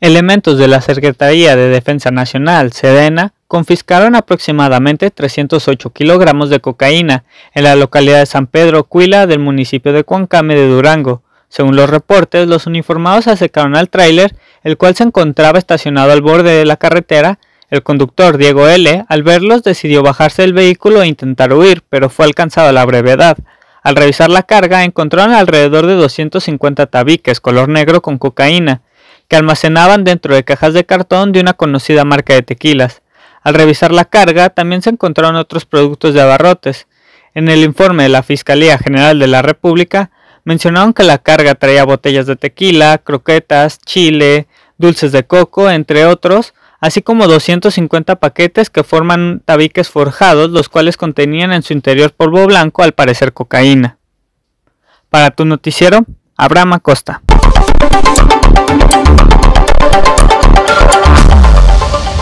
Elementos de la Secretaría de Defensa Nacional, Sedena, confiscaron aproximadamente 308 kilogramos de cocaína en la localidad de San Pedro Cuila del municipio de Cuancame de Durango. Según los reportes, los uniformados se acercaron al tráiler, el cual se encontraba estacionado al borde de la carretera. El conductor, Diego L., al verlos decidió bajarse del vehículo e intentar huir, pero fue alcanzado a la brevedad. Al revisar la carga, encontraron alrededor de 250 tabiques color negro con cocaína, que almacenaban dentro de cajas de cartón de una conocida marca de tequilas. Al revisar la carga, también se encontraron otros productos de abarrotes. En el informe de la Fiscalía General de la República, mencionaron que la carga traía botellas de tequila, croquetas, chile, dulces de coco, entre otros, así como 250 paquetes que forman tabiques forjados, los cuales contenían en su interior polvo blanco, al parecer cocaína. Para tu noticiero, Abraham Acosta.